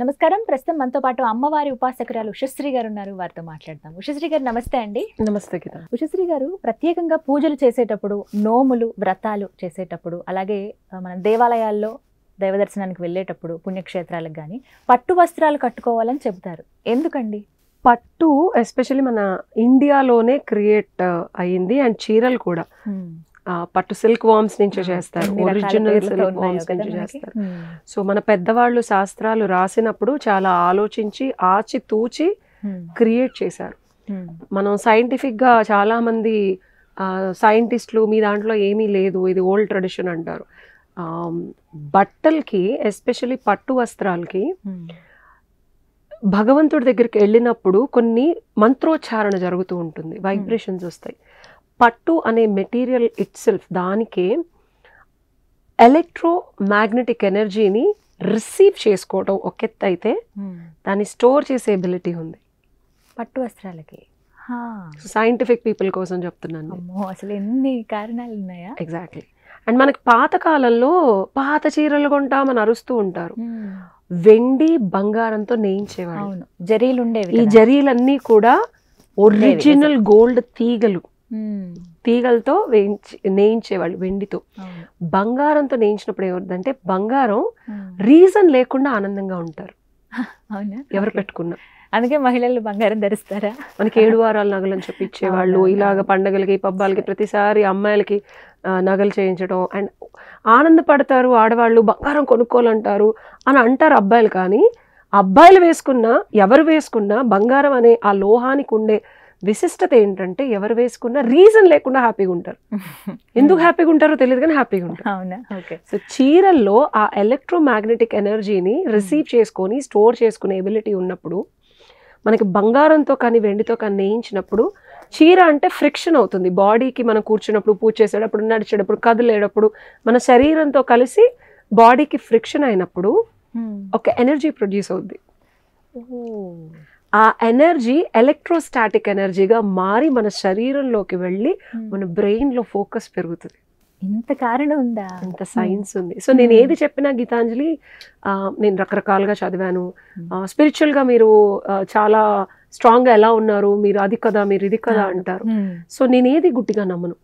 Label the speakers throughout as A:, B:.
A: నమస్కారం ప్రస్తుతం మనతో పాటు అమ్మవారి ఉపాసకురాలు ఉషశ్రీ గారు ఉన్నారు వారితో మాట్లాడదాం ఉషశ్రీ గారు నమస్తే అండి నమస్తే గీత ఉషశ్రీ గారు ప్రత్యేకంగా పూజలు చేసేటప్పుడు నోములు వ్రతాలు చేసేటప్పుడు అలాగే మన దేవాలయాల్లో దైవదర్శనానికి వెళ్ళేటప్పుడు పుణ్యక్షేత్రాలకు కానీ పట్టు వస్త్రాలు కట్టుకోవాలని చెబుతారు ఎందుకండి
B: పట్టు ఎస్పెషల్లీ మన ఇండియాలోనే క్రియేట్ అయ్యింది అండ్ చీరలు కూడా పట్టు సిల్క్ వామ్స్ నుంచి చేస్తారు ఒరిజినల్ సిల్క్ వామ్స్ నుంచి చేస్తారు సో మన పెద్దవాళ్ళు శాస్త్రాలు రాసినప్పుడు చాలా ఆలోచించి ఆచి తూచి క్రియేట్ చేశారు మనం సైంటిఫిక్గా మంది సైంటిస్టులు మీ దాంట్లో ఏమీ లేదు ఇది ఓల్డ్ ట్రెడిషన్ అంటారు బట్టలకి ఎస్పెషలీ పట్టు వస్త్రాలకి భగవంతుడి దగ్గరికి వెళ్ళినప్పుడు కొన్ని మంత్రోచ్చారణ జరుగుతూ ఉంటుంది వైబ్రేషన్స్ వస్తాయి పట్టు అనే మెటీరియల్ ఇట్ సెల్ఫ్ దానికే ఎలక్ట్రో మ్యాగ్నెటిక్ ఎనర్జీని రిసీవ్ చేసుకోవడం ఒక ఎత్తు అయితే దాన్ని స్టోర్ చేసే ఎబిలిటీ ఉంది పట్టు వస్త్రాలకి సైంటిఫిక్ పీపుల్ కోసం చెప్తున్నాను
A: అసలు ఎన్ని కారణాలు ఉన్నాయా
B: ఎగ్జాక్ట్లీ అండ్ మనకి పాత కాలంలో పాత చీరలు కొంటామని అరుస్తూ ఉంటారు వెండి బంగారంతో నేయించేవారు జరీలు ఉండేవి ఈ జరీలన్నీ కూడా ఒరిజినల్ గోల్డ్ తీగలు తీగలతో వేయించి నేయించేవాళ్ళు వెండితో బంగారంతో నేయించినప్పుడు ఏమవుతుందంటే బంగారం రీజన్ లేకుండా ఆనందంగా ఉంటారు ఎవరు పెట్టుకున్నా అందుకే మహిళలు బంగారం ధరిస్తారా మనకి ఏడు వారాల నగలు అని చెప్పి ఇలాగ పండగలకి పబ్బాలకి ప్రతిసారి అమ్మాయిలకి నగలు చేయించడం అండ్ ఆనందపడతారు ఆడవాళ్ళు బంగారం కొనుక్కోవాలంటారు అని అంటారు అబ్బాయిలు కానీ అబ్బాయిలు వేసుకున్నా ఎవరు వేసుకున్నా బంగారం అనే ఆ లోహానికి ఉండే విశిష్టత ఏంటంటే ఎవరు వేసుకున్నా రీజన్ లేకుండా హ్యాపీగా ఉంటారు ఎందుకు హ్యాపీగా ఉంటారో తెలియదు కానీ హ్యాపీగా ఉంటారు ఓకే సో చీరల్లో ఆ ఎలక్ట్రోమాగ్నెటిక్ ఎనర్జీని రిసీవ్ చేసుకొని స్టోర్ చేసుకునే ఎబిలిటీ ఉన్నప్పుడు మనకి బంగారంతో కానీ వెండితో కానీ నేయించినప్పుడు చీర అంటే ఫ్రిక్షన్ అవుతుంది బాడీకి మనం కూర్చున్నప్పుడు పూజ చేసేటప్పుడు నడిచేటప్పుడు కదిలేటప్పుడు మన శరీరంతో కలిసి బాడీకి ఫ్రిక్షన్ అయినప్పుడు hmm. ఒక ఎనర్జీ ప్రొడ్యూస్ అవుద్ది ఆ ఎనర్జీ ఎలక్ట్రోస్టాటిక్ ఎనర్జీగా మారి మన శరీరంలోకి వెళ్ళి hmm. మన బ్రెయిన్లో ఫోకస్ పెరుగుతుంది ఇంత కారణం
A: ఉందా ఇంత hmm. సైన్స్ ఉంది సో నేను hmm.
B: ఏది చెప్పినా గీతాంజలి నేను రకరకాలుగా చదివాను స్పిరిచువల్గా మీరు చాలా స్ట్రాంగ్గా ఎలా ఉన్నారు మీరు అది కదా మీరు ఇది కదా అంటారు సో నేను ఏది గుట్టిగా నమ్మను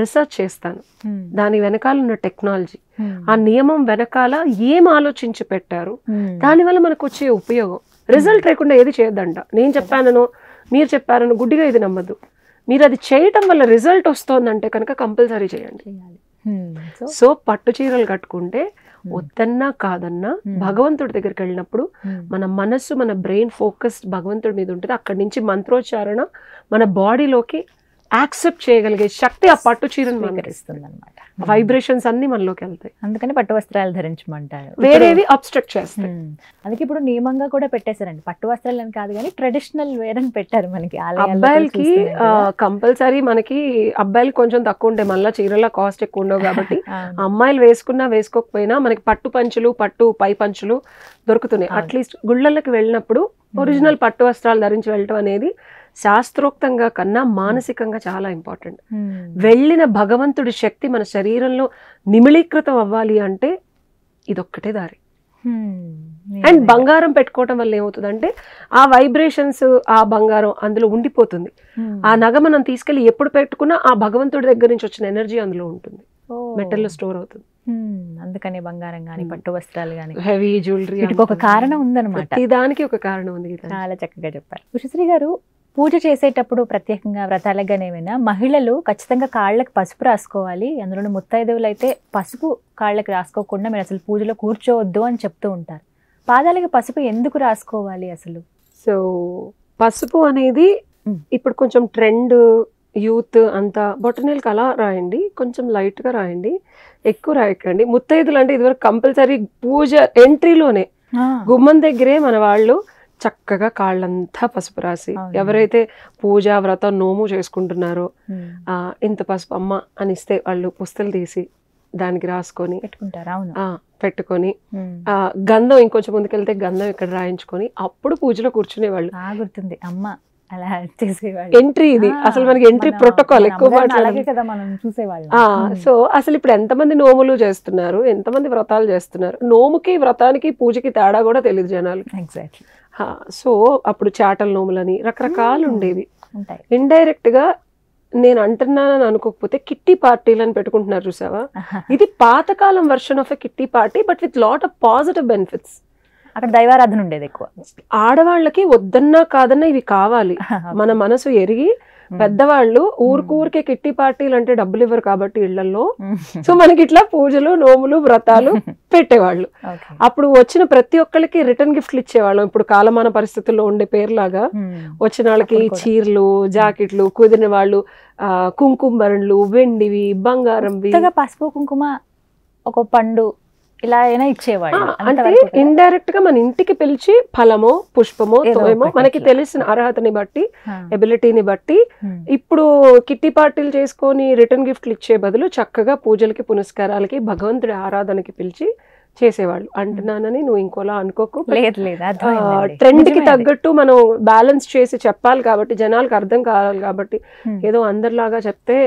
B: రీసెర్చ్ చేస్తాను దాని వెనకాల ఉన్న టెక్నాలజీ ఆ నియమం వెనకాల ఏం ఆలోచించి పెట్టారు దానివల్ల మనకు వచ్చే ఉపయోగం రిజల్ట్ లేకుండా ఏది చేయొద్దంట నేను చెప్పానను మీరు చెప్పారను గుడ్డిగా ఇది నమ్మద్దు మీరు అది చేయటం వల్ల రిజల్ట్ వస్తుందంటే కనుక కంపల్సరీ చేయండి సో పట్టు చీరలు కట్టుకుంటే వద్దన్నా కాదన్నా భగవంతుడి దగ్గరికి వెళ్ళినప్పుడు మన మనస్సు మన బ్రెయిన్ ఫోకస్డ్ భగవంతుడి మీద ఉంటుంది అక్కడి నుంచి మంత్రోచ్చారణ మన బాడీలోకి యాక్సెప్ట్ చేయగలిగే శక్తి ఆ పట్టు చీరను మనకి అనమాట వైబ్రేషన్స్ అన్ని మనలోకి వెళ్తాయి అందుకని పట్టు వస్త్రాలు ధరించమంటారు వేరేవి అబ్స్ట్రక్ట్ చేస్తాయి
A: అందుకే ఇప్పుడు నియమంగా కూడా పెట్టేశారండి పట్టు వస్త్రాలు అని కాదు కానీ ట్రెడిషనల్ వేర్ అని పెట్టారు మనకి అబ్బాయిలకి
B: కంపల్సరీ మనకి అబ్బాయిలు కొంచెం తక్కువ ఉంటాయి మళ్ళీ చీరల కాస్ట్ ఎక్కువ ఉండవు కాబట్టి అమ్మాయిలు వేసుకున్నా వేసుకోకపోయినా మనకి పట్టు పంచులు పట్టు పై పంచులు దొరుకుతున్నాయి అట్లీస్ట్ గుళ్ళకి వెళ్ళినప్పుడు ఒరిజినల్ పట్టు వస్త్రాలు ధరించి వెళ్ళటం అనేది శాస్త్రోక్తంగా కన్నా hmm. మానసికంగా చాలా ఇంపార్టెంట్ hmm. వెళ్ళిన భగవంతుడి శక్తి మన శరీరంలో నిమిళీకృతం అవ్వాలి అంటే ఇదొక్కటే దారి hmm. అండ్ బంగారం పెట్టుకోవటం వల్ల ఏమవుతుందంటే ఆ వైబ్రేషన్స్ ఆ బంగారం అందులో ఉండిపోతుంది ఆ నగ మనం తీసుకెళ్ళి ఎప్పుడు పెట్టుకున్నా ఆ భగవంతుడి దగ్గర నుంచి వచ్చిన ఎనర్జీ అందులో ఉంటుంది మెటల్లో స్టోర్ అవుతుంది అందుకనే బంగారం గానీ పట్టు వస్త్రాలు కానీ హెవీ జ్యువెలరీ ఒక కారణం
A: ఉందన్నమాట దానికి ఒక కారణం ఉంది చాలా చక్కగా చెప్పారు ఉషశ్రీ గారు పూజ చేసేటప్పుడు ప్రత్యేకంగా వ్రతాలగానేమైనా మహిళలు ఖచ్చితంగా కాళ్ళకి పసుపు రాసుకోవాలి అందులోని ముత్తైదవులు అయితే పసుపు కాళ్ళకి రాసుకోకుండా మీరు అసలు పూజలో కూర్చోవద్దు అని చెప్తూ ఉంటారు పాదాలకి పసుపు ఎందుకు రాసుకోవాలి అసలు
B: సో పసుపు అనేది ఇప్పుడు కొంచెం ట్రెండ్ యూత్ అంతా బొటనీలకు అలా రాయండి కొంచెం లైట్గా రాయండి ఎక్కువ రాయకండి ముత్తైదులు అంటే ఇదివరకు కంపల్సరీ పూజ ఎంట్రీలోనే గుమ్మం దగ్గరే మన వాళ్ళు చక్కగా కాళ్ళంతా పసుపు రాసి ఎవరైతే పూజ వ్రత నోము చేసుకుంటున్నారో ఇంత పసుపు అమ్మ అని ఇస్తే వాళ్ళు పుస్తలు తీసి దానికి రాసుకొని పెట్టుకొని గంధం ఇంకొంచెం ముందుకెళ్తే గంధం ఇక్కడ రాయించుకొని అప్పుడు పూజలో కూర్చునేవాళ్ళు గుర్తుంది అమ్మ ఎంట్రీ ఇది అసలు మనకి ఎంట్రీ ప్రోటోకాల్ ఎక్కువ సో అసలు ఇప్పుడు ఎంతమంది నోములు చేస్తున్నారు ఎంతమంది వ్రతాలు చేస్తున్నారు నోముకి వ్రతానికి పూజకి తేడా కూడా తెలియదు జనాలు ఎగ్జాక్ట్లీ సో అప్పుడు చాటల నోములని రకరకాలు ఉండేవి ఇండైరెక్ట్ గా నేను అంటున్నానని అనుకోకపోతే కిట్టి పార్టీలను పెట్టుకుంటున్నారు చూసావా ఇది పాతకాలం version of a kitty party but with lot of positive benefits అక్కడ దైవారాధన ఉండేది ఎక్కువ ఆడవాళ్ళకి వద్దన్నా కాదన్నా ఇవి కావాలి మన మనసు ఎరిగి పెద్దవాళ్ళు ఊరికూరికే కిట్టి పార్టీలు అంటే డబ్బులు ఇవ్వరు కాబట్టి ఇళ్లలో సో మనకి ఇట్లా పూజలు నోములు వ్రతాలు పెట్టేవాళ్ళు అప్పుడు వచ్చిన ప్రతి ఒక్కరికి రిటర్న్ గిఫ్ట్లు ఇచ్చేవాళ్ళం ఇప్పుడు కాలమాన పరిస్థితుల్లో ఉండే పేర్లాగా వచ్చిన వాళ్ళకి చీరలు జాకెట్లు కుదిరిన వాళ్ళు కుంకుమరణలు వెండివి బంగారం పసుపు కుంకుమ ఒక పండు ఇలా అయినా ఇచ్చేవాడు అంటే ఇండైరెక్ట్ గా మన ఇంటికి పిలిచి ఫలమో పుష్పమో తోయమో మనకి తెలిసిన అర్హతని బట్టి ఎబిలిటీని బట్టి hmm. ఇప్పుడు కిట్టి పార్టీలు చేసుకొని రిటర్న్ గిఫ్ట్లు ఇచ్చే బదులు చక్కగా పూజలకి పునస్కారాలకి భగవంతుడి ఆరాధనకి పిలిచి చేసేవాళ్ళు అంటున్నానని hmm. నువ్వు ఇంకోలా అనుకోకు లేదు లేదు ట్రెండ్ కి తగ్గట్టు మనం బ్యాలెన్స్ చేసి చెప్పాలి కాబట్టి జనాలకు అర్థం కావాలి కాబట్టి hmm. ఏదో అందరిలాగా చెప్తే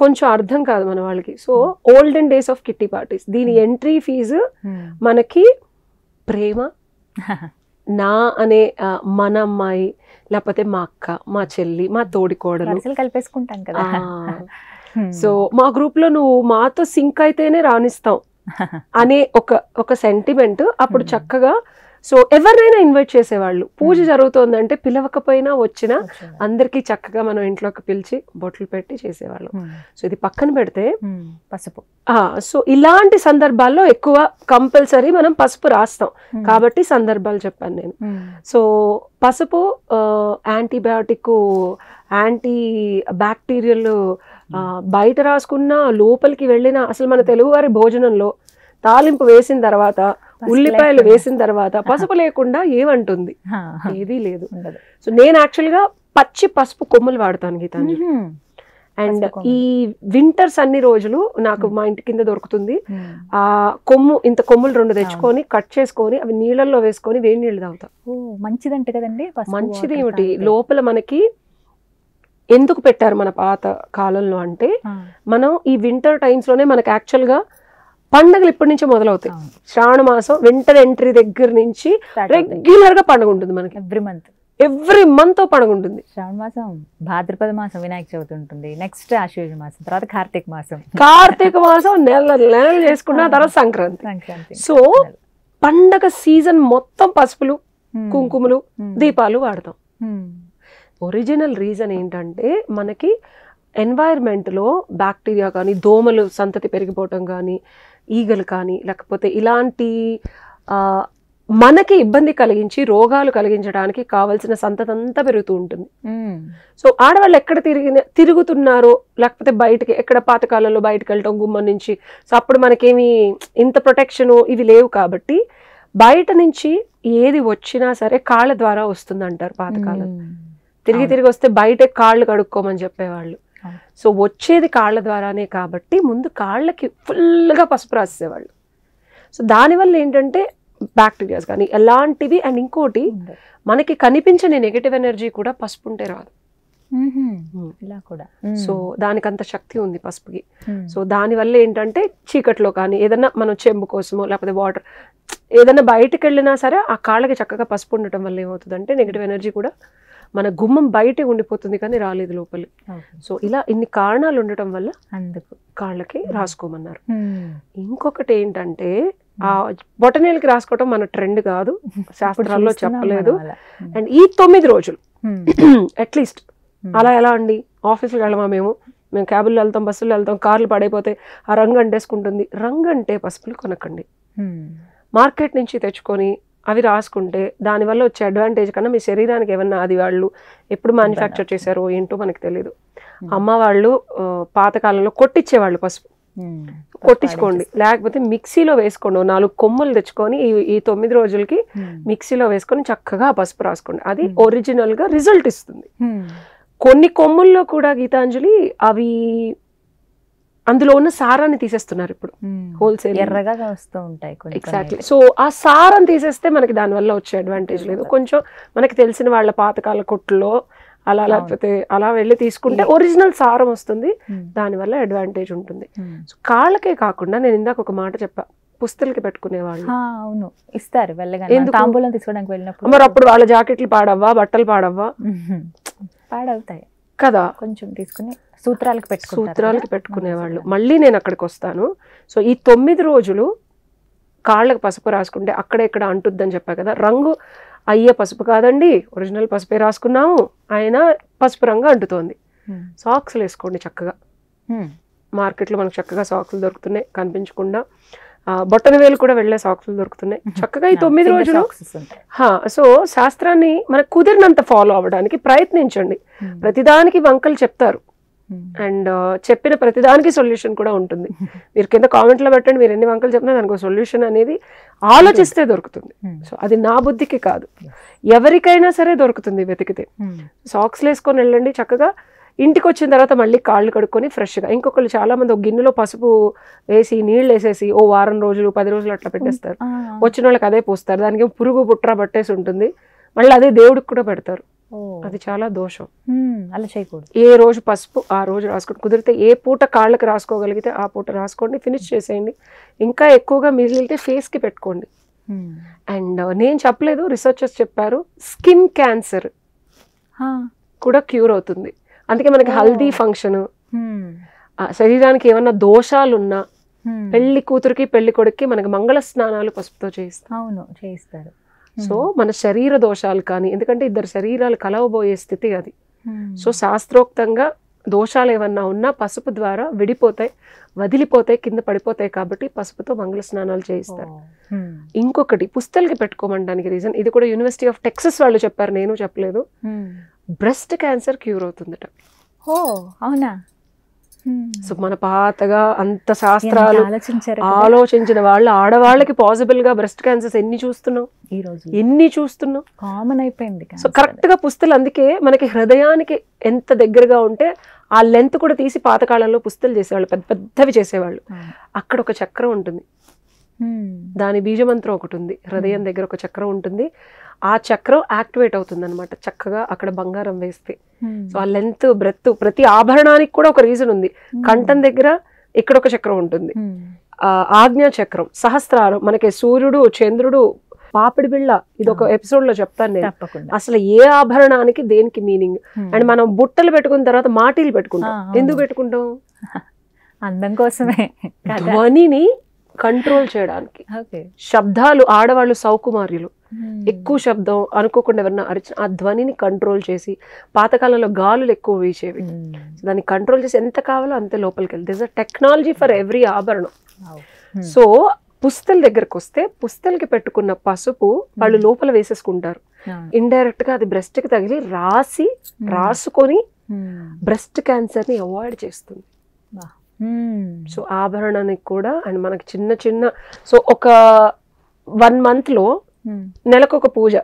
B: కొంచెం అర్థం కాదు మన వాళ్ళకి so olden days of kitty parties దీని ఎంట్రీ hmm. Fees hmm. మనకి ప్రేమ నా అనే మన అమ్మాయి లేకపోతే మా అక్క మా చెల్లి మా తోడికోడలు కలిపేసుకుంటాం కదా hmm. సో మా గ్రూప్ లో నువ్వు మాతో సింక్ అయితేనే రాణిస్తాం అనే ఒక ఒక సెంటిమెంట్ అప్పుడు చక్కగా సో ఎవరినైనా ఇన్వైట్ చేసేవాళ్ళు పూజ hmm. జరుగుతోందంటే పిలవకపోయినా వచ్చినా అందరికీ చక్కగా మనం ఇంట్లోకి పిలిచి బొట్లు పెట్టి చేసేవాళ్ళు hmm. సో ఇది పక్కన పెడితే hmm. పసుపు సో ఇలాంటి సందర్భాల్లో ఎక్కువ కంపల్సరీ మనం పసుపు రాస్తాం కాబట్టి సందర్భాలు చెప్పాను నేను సో పసుపు యాంటీబయాటిక్ యాంటీ బ్యాక్టీరియల్ బయట రాసుకున్న లోపలికి వెళ్ళిన అసలు మన తెలుగువారి భోజనంలో తాలింపు వేసిన తర్వాత ఉల్లిపాయలు వేసిన తర్వాత పసుపు లేకుండా ఏమంటుంది ఏదీ లేదు సో నేను యాక్చువల్ గా పచ్చి పసుపు కొమ్ములు వాడతాను గీతాంజలి అండ్ ఈ వింటర్స్ అన్ని రోజులు నాకు మా ఇంటి కింద దొరుకుతుంది ఆ కొమ్ము ఇంత కొమ్ములు రెండు తెచ్చుకొని కట్ చేసుకొని అవి నీళ్ళల్లో వేసుకొని వేడి నీళ్ళు తాగుతా
A: మంచిదంట కదండి మంచిది ఏమిటి
B: లోపల మనకి ఎందుకు పెట్టారు మన పాత కాలంలో అంటే మనం ఈ వింటర్ టైమ్స్ లోనే మనకి యాక్చువల్ గా పండుగలు ఇప్పటి నుంచే మొదలవుతాయి శ్రావణ మాసం వింటర్ ఎంట్రీ దగ్గర నుంచి రెగ్యులర్ గా పండుగ ఉంటుంది మనకి ఎవ్రీ మంత్ ఎవ్రీ మంత్ పండుగ ఉంటుంది శ్రావణ మాసం
A: భాద్రపద మాసం వినాయక చవితి ఉంటుంది నెక్స్ట్ ఆశ్వేజ మాసం తర్వాత కార్తీక మాసం కార్తీక మాసం
B: నెల నెల చేసుకున్న తర్వాత సంక్రాంతి సో పండగ సీజన్ మొత్తం పసుపులు hmm. కుంకుమలు hmm. దీపాలు వాడతాం ఒరిజినల్ hmm. రీజన్ ఏంటంటే మనకి లో బ్యాక్టీరియా కానీ దోమలు సంతతి పెరిగిపోవటం కానీ ఈగలు కానీ లేకపోతే ఇలాంటి మనకి ఇబ్బంది కలిగించి రోగాలు కలిగించడానికి కావలసిన అంతా పెరుగుతూ ఉంటుంది సో ఆడవాళ్ళు ఎక్కడ తిరిగి తిరుగుతున్నారో లేకపోతే బయటకి ఎక్కడ పాతకాలంలో బయటకు వెళ్ళటం గుమ్మం నుంచి సో అప్పుడు మనకేమి ఇంత ప్రొటెక్షన్ ఇవి లేవు కాబట్టి బయట నుంచి ఏది వచ్చినా సరే కాళ్ళ ద్వారా వస్తుంది అంటారు పాతకాలం తిరిగి తిరిగి వస్తే బయట కాళ్ళు కడుక్కోమని చెప్పేవాళ్ళు సో వచ్చేది కాళ్ళ ద్వారానే కాబట్టి ముందు కాళ్ళకి ఫుల్గా పసుపు రాసేవాళ్ళు సో దానివల్ల ఏంటంటే బ్యాక్టీరియాస్ కానీ ఎలాంటివి అండ్ ఇంకోటి మనకి కనిపించని నెగిటివ్ ఎనర్జీ కూడా పసుపు ఉంటే రాదు ఇలా కూడా సో దానికి అంత శక్తి ఉంది పసుపుకి సో దానివల్ల ఏంటంటే చీకట్లో కానీ ఏదైనా మనం చెంబు కోసమో లేకపోతే వాటర్ ఏదైనా బయటకు వెళ్ళినా సరే ఆ కాళ్ళకి చక్కగా పసుపు ఉండటం వల్ల ఏమవుతుందంటే నెగిటివ్ ఎనర్జీ కూడా మన గుమ్మం బయటే ఉండిపోతుంది కానీ రాలేదు లోపలి సో ఇలా ఇన్ని కారణాలు ఉండటం వల్ల అందుకు కాళ్ళకి hmm. రాసుకోమన్నారు hmm. ఇంకొకటి ఏంటంటే ఆ బొటనీలకి రాసుకోవటం మన ట్రెండ్ కాదు శాస్త్రాల్లో చెప్పలేదు hmm. అండ్ ఈ తొమ్మిది రోజులు అట్లీస్ట్ అలా ఎలా అండి ఆఫీస్కి వెళ్ళమా మేము మేము క్యాబుల్లో వెళ్తాం బస్సులు వెళ్తాం కార్లు పడైపోతే ఆ రంగు అంటేసుకుంటుంది రంగు అంటే పసుపులు కొనకండి మార్కెట్ నుంచి తెచ్చుకొని అవి రాసుకుంటే దానివల్ల వచ్చే అడ్వాంటేజ్ కన్నా మీ శరీరానికి ఏమన్నా అది వాళ్ళు ఎప్పుడు మ్యానుఫ్యాక్చర్ చేశారో ఏంటో మనకు తెలియదు hmm. అమ్మ వాళ్ళు పాతకాలంలో కొట్టించేవాళ్ళు hmm. పసుపు కొట్టించుకోండి లేకపోతే మిక్సీలో వేసుకోండి నాలుగు కొమ్ములు తెచ్చుకొని ఈ ఈ తొమ్మిది రోజులకి hmm. మిక్సీలో వేసుకొని చక్కగా పసుపు రాసుకోండి అది ఒరిజినల్గా రిజల్ట్ ఇస్తుంది కొన్ని కొమ్ముల్లో కూడా గీతాంజలి అవి అందులో ఉన్న సారాన్ని తీసేస్తున్నారు ఇప్పుడు హోల్సేల్ hmm. ఎర్రగా
A: వస్తూ ఉంటాయి ఎగ్జాక్ట్లీ
B: సో ఆ సారాన్ని తీసేస్తే మనకి దానివల్ల వచ్చే అడ్వాంటేజ్ లేదు hmm. కొంచెం మనకి తెలిసిన వాళ్ళ పాతకాల కొట్లో అలా లేకపోతే అలా వెళ్ళి తీసుకుంటే ఒరిజినల్ hmm. సారం వస్తుంది దానివల్ల అడ్వాంటేజ్ ఉంటుంది సో కాళ్ళకే కాకుండా నేను ఇందాక ఒక మాట చెప్పా పుస్తలకి వాళ్ళు అవును ఇస్తారు తాంబూలం
A: తీసుకోవడానికి వెళ్ళినప్పుడు మరి అప్పుడు
B: వాళ్ళ జాకెట్లు పాడవ్వా బట్టలు పాడవ్వా
A: పాడవుతాయి
B: కదా కొంచెం తీసుకుని సూత్రాలకు పెట్టు సూత్రాలకు పెట్టుకునేవాళ్ళు మళ్ళీ నేను అక్కడికి వస్తాను సో ఈ తొమ్మిది రోజులు కాళ్ళకు పసుపు రాసుకుంటే అక్కడ ఇక్కడ అంటుద్దని చెప్పా కదా రంగు అయ్యే పసుపు కాదండి ఒరిజినల్ పసుపే రాసుకున్నాము ఆయన పసుపు రంగు అంటుతోంది సాక్స్లు వేసుకోండి చక్కగా మార్కెట్లో మనకు చక్కగా సాక్స్లు దొరుకుతున్నాయి కనిపించకుండా బొట్టన వేలు కూడా వెళ్ళే సాక్స్లు దొరుకుతున్నాయి చక్కగా ఈ తొమ్మిది రోజులు సో శాస్త్రాన్ని మనకు కుదిరినంత ఫాలో అవ్వడానికి ప్రయత్నించండి ప్రతిదానికి వంకలు చెప్తారు Hmm. అండ్ చెప్పిన ప్రతిదానికి సొల్యూషన్ కూడా ఉంటుంది మీరు కింద కామెంట్లో పెట్టండి మీరు ఎన్ని వంకలు చెప్పినా దానికి సొల్యూషన్ అనేది ఆలోచిస్తే దొరుకుతుంది hmm. సో అది నా బుద్ధికి కాదు hmm. ఎవరికైనా సరే దొరుకుతుంది వెతికితే సాక్స్ వేసుకొని వెళ్ళండి చక్కగా ఇంటికి వచ్చిన తర్వాత మళ్ళీ కాళ్ళు కడుక్కొని ఫ్రెష్గా ఇంకొకరు చాలా మంది ఒక గిన్నెలో పసుపు వేసి నీళ్ళు వేసేసి ఓ వారం రోజులు పది రోజులు అట్లా పెట్టేస్తారు వచ్చిన వాళ్ళకి అదే పోస్తారు దానికి పురుగు పుట్ర పట్టేసి ఉంటుంది మళ్ళీ అదే దేవుడికి కూడా పెడతారు అది చాలా దోషం అలా చేయకూడదు ఏ రోజు పసుపు ఆ రోజు రాసుకోండి కుదిరితే ఏ పూట కాళ్ళకి రాసుకోగలిగితే ఆ పూట రాసుకోండి ఫినిష్ చేసేయండి ఇంకా ఎక్కువగా మిగిలితే ఫేస్ కి పెట్టుకోండి అండ్ నేను చెప్పలేదు రీసెర్చర్స్ చెప్పారు స్కిన్ క్యాన్సర్ కూడా క్యూర్ అవుతుంది అందుకే మనకి హల్దీ ఫంక్షన్ శరీరానికి ఏమన్నా దోషాలు ఉన్నా పెళ్లి కూతురికి పెళ్లి కొడుక్కి మనకి మంగళ స్నానాలు పసుపుతో చేస్తారు అవును చేయిస్తారు Hmm. సో మన శరీర దోషాలు కానీ ఎందుకంటే ఇద్దరు శరీరాలు కలవబోయే స్థితి అది hmm. సో శాస్త్రోక్తంగా దోషాలు ఏమన్నా ఉన్నా పసుపు ద్వారా విడిపోతాయి వదిలిపోతాయి కింద పడిపోతాయి కాబట్టి పసుపుతో మంగళ స్నానాలు చేయిస్తారు hmm. ఇంకొకటి పుస్తలకి పెట్టుకోమనడానికి రీజన్ ఇది కూడా యూనివర్సిటీ ఆఫ్ టెక్సస్ వాళ్ళు చెప్పారు నేను చెప్పలేదు బ్రెస్ట్ క్యాన్సర్ క్యూర్ అవుతుందట
A: ఓ అవునా Hmm.
B: సో మన పాతగా అంత శాస్త్రాలు ఆలోచించిన వాళ్ళు ఆడవాళ్ళకి పాసిబుల్ గా బ్రెస్ట్ క్యాన్సర్స్ ఎన్ని చూస్తున్నాం ఈ రోజు ఎన్ని చూస్తున్నాం కామన్ అయిపోయింది సో కరెక్ట్ గా పుస్తలు అందుకే మనకి హృదయానికి ఎంత దగ్గరగా ఉంటే ఆ లెంత్ కూడా తీసి పాతకాలంలో పుస్తలు చేసేవాళ్ళు పెద్ద పెద్దవి చేసేవాళ్ళు అక్కడ ఒక చక్రం ఉంటుంది hmm. దాని బీజమంత్రం ఒకటి ఉంది హృదయం hmm. దగ్గర ఒక చక్రం ఉంటుంది ఆ చక్రం యాక్టివేట్ అవుతుంది అనమాట చక్కగా అక్కడ బంగారం వేస్తే hmm. సో ఆ లెంత్ బ్రెత్ ప్రతి ఆభరణానికి కూడా ఒక రీజన్ ఉంది hmm. కంఠం దగ్గర ఇక్కడ ఒక చక్రం ఉంటుంది hmm. ఆజ్ఞా చక్రం సహస్రారం మనకి సూర్యుడు చంద్రుడు పాపిడి బిళ్ళ ఇది ఒక ఎపిసోడ్ లో చెప్తాను నేను అసలు ఏ ఆభరణానికి దేనికి మీనింగ్ అండ్ మనం బుట్టలు పెట్టుకున్న తర్వాత మాటీలు పెట్టుకుంటాం ఎందుకు పెట్టుకుంటాం అందం కోసమే ధ్వనిని కంట్రోల్ చేయడానికి శబ్దాలు ఆడవాళ్ళు సౌకుమార్యులు hmm. ఎక్కువ శబ్దం అనుకోకుండా ఎవరన్నా అరిచిన ఆ ధ్వనిని కంట్రోల్ చేసి పాతకాలంలో గాలులు ఎక్కువ వేసేవి hmm. దాన్ని కంట్రోల్ చేసి ఎంత కావాలో అంతే లోపలికి వెళ్తే this uh technology for every ఆభరణం సో hmm. పుస్తల దగ్గరకు వస్తే పుస్తలకి పెట్టుకున్న పసుపు వాళ్ళు లోపల వేసేసుకుంటారు ఇండైరెక్ట్ ah. గా అది బ్రెస్ట్ కి తగిలి రాసి రాసుకొని బ్రెస్ట్ క్యాన్సర్ ని అవాయిడ్ చేస్తుంది Hmm. సో ఆభరణానికి కూడా అండ్ మనకి చిన్న చిన్న సో ఒక వన్ లో hmm. నెలకు ఒక పూజ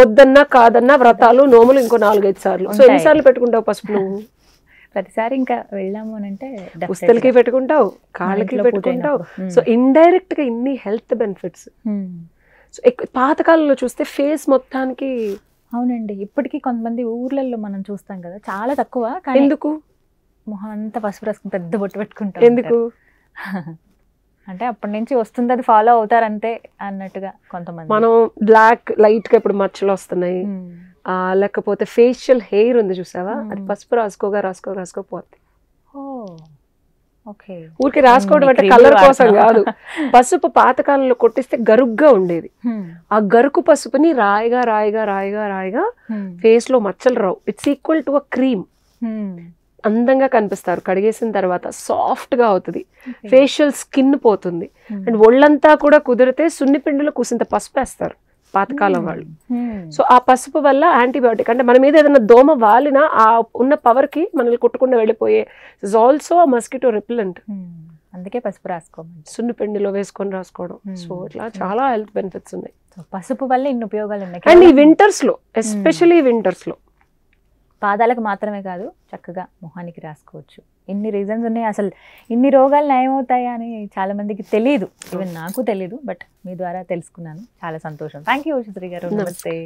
B: వద్దన్నా కాదన్నా వ్రతాలు నోములు ఇంకో నాలుగైదు సార్లు సో ఎన్నిసార్లు పెట్టుకుంటావు పసుపు నువ్వు
A: ప్రతిసారి ఇంకా వెళ్ళాము అని అంటే పుస్తలకి
B: పెట్టుకుంటావు కాళ్ళకి పెట్టుకుంటావు hmm. సో ఇండైరెక్ట్ గా ఇన్ని హెల్త్ బెనిఫిట్స్ సో పాతకాలంలో చూస్తే ఫేస్ మొత్తానికి అవునండి ఇప్పటికీ కొంతమంది ఊర్లలో మనం చూస్తాం కదా
A: చాలా తక్కువ ఎందుకు మొహం అంతా పసుపు రసం పెద్ద బొట్టు పెట్టుకుంటాం ఎందుకు అంటే అప్పటి నుంచి వస్తుంది అది ఫాలో అవుతారు అంతే అన్నట్టుగా కొంతమంది మనం
B: బ్లాక్ లైట్ గా ఇప్పుడు మచ్చలు వస్తున్నాయి లేకపోతే ఫేషియల్ హెయిర్ ఉంది చూసావా అది పసుపు రాసుకోగా రాసుకో రాసుకోపోతుంది ఊరికి రాసుకోవడం అంటే కలర్ కోసం కాదు పసుపు పాతకాలంలో కొట్టిస్తే గరుగ్గా ఉండేది ఆ గరుకు పసుపుని రాయిగా రాయిగా రాయిగా రాయిగా ఫేస్ లో మచ్చలు రావు it's equal to a cream అందంగా కనిపిస్తారు కడిగేసిన తర్వాత సాఫ్ట్గా అవుతుంది ఫేషియల్ స్కిన్ పోతుంది hmm. అండ్ ఒళ్ళంతా కూడా కుదిరితే సున్నిపిండిలో కూసింత పసుపు వేస్తారు పాతకాలం hmm. వాళ్ళు hmm. సో ఆ పసుపు వల్ల యాంటీబయాటిక్ అంటే మన మీద ఏదైనా దోమ వాలినా ఆ ఉన్న పవర్కి మనల్ని కుట్టకుండా వెళ్ళిపోయే is also a mosquito repellent అందుకే పసుపు సున్ని సున్నిపిండిలో వేసుకొని రాసుకోవడం సో ఇట్లా చాలా హెల్త్ బెనిఫిట్స్ ఉన్నాయి పసుపు
A: వల్ల ఇన్ని ఉపయోగాలు ఉన్నాయి అండ్ ఈ
B: వింటర్స్లో ఎస్పెషలీ వింటర్స్లో
A: పాదాలకు మాత్రమే కాదు చక్కగా మొహానికి రాసుకోవచ్చు ఇన్ని రీజన్స్ ఉన్నాయి అసలు ఇన్ని రోగాలు నయమవుతాయా అని చాలామందికి తెలియదు ఈవెన్ నాకు తెలియదు బట్ మీ ద్వారా తెలుసుకున్నాను చాలా సంతోషం థ్యాంక్ యూ గారు నమస్తే